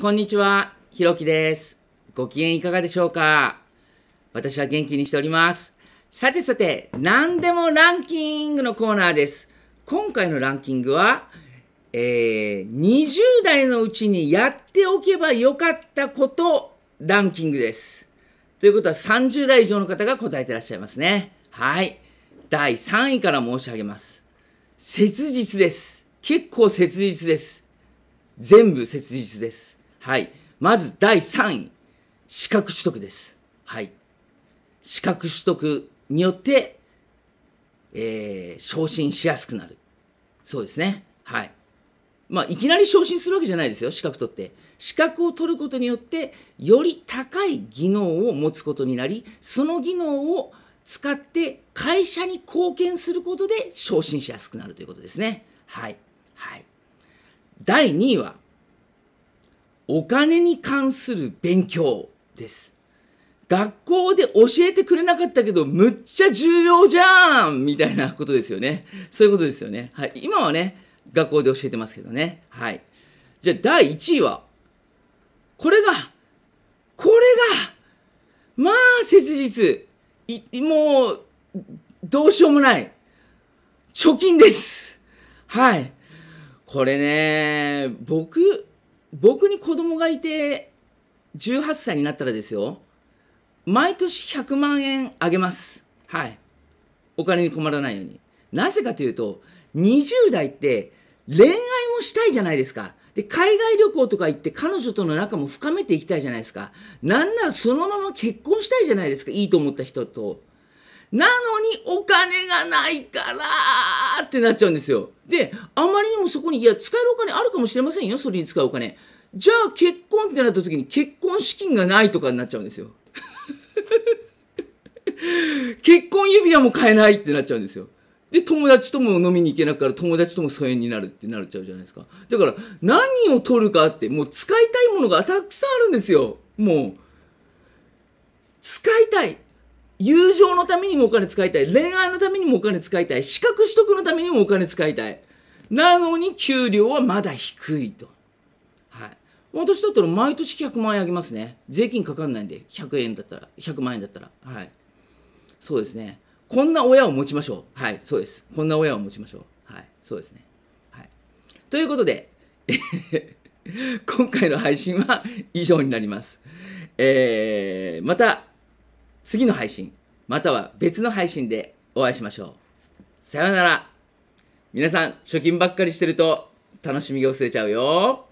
こんにちは、ひろきです。ご機嫌いかがでしょうか私は元気にしております。さてさて、何でもランキングのコーナーです。今回のランキングは、えー、20代のうちにやっておけばよかったことランキングです。ということは30代以上の方が答えてらっしゃいますね。はい。第3位から申し上げます。切実です。結構切実です。全部切実です。はい。まず第3位、資格取得です。はい。資格取得によって、えー、昇進しやすくなる。そうですね。はい。まあ、いきなり昇進するわけじゃないですよ、資格取って。資格を取ることによって、より高い技能を持つことになり、その技能を使って会社に貢献することで昇進しやすくなるということですね。はい。第2位は、お金に関する勉強です。学校で教えてくれなかったけど、むっちゃ重要じゃんみたいなことですよね。そういうことですよね。はい。今はね、学校で教えてますけどね。はい。じゃあ、第1位は、これが、これが、まあ、切実。い、もう、どうしようもない。貯金です。はい。これね、僕、僕に子供がいて、18歳になったらですよ、毎年100万円あげます。はい。お金に困らないように。なぜかというと、20代って恋愛もしたいじゃないですか。で、海外旅行とか行って彼女との仲も深めていきたいじゃないですか。なんならそのまま結婚したいじゃないですか。いいと思った人と。なのにお金がないからってなっちゃうんですよ。で、あまりにもそこに、いや、使えるお金あるかもしれませんよ、それに使うお金。じゃあ結婚ってなった時に結婚資金がないとかになっちゃうんですよ。結婚指輪も買えないってなっちゃうんですよ。で、友達とも飲みに行けなくから友達とも疎遠になるってなっちゃうじゃないですか。だから何を取るかってもう使いたいものがたくさんあるんですよ。もう。使いたい。友情のためにもお金使いたい。恋愛のためにもお金使いたい。資格取得のためにもお金使いたい。なのに給料はまだ低いと。はい。私だったら毎年100万円あげますね。税金かかんないんで、100円だったら、100万円だったら。はい。そうですね。こんな親を持ちましょう。はい、そうです。こんな親を持ちましょう。はい、そうですね。はい。ということで、今回の配信は以上になります。えー、また、次の配信、または別の配信でお会いしましょう。さようなら。皆さん、貯金ばっかりしてると楽しみが薄れちゃうよ。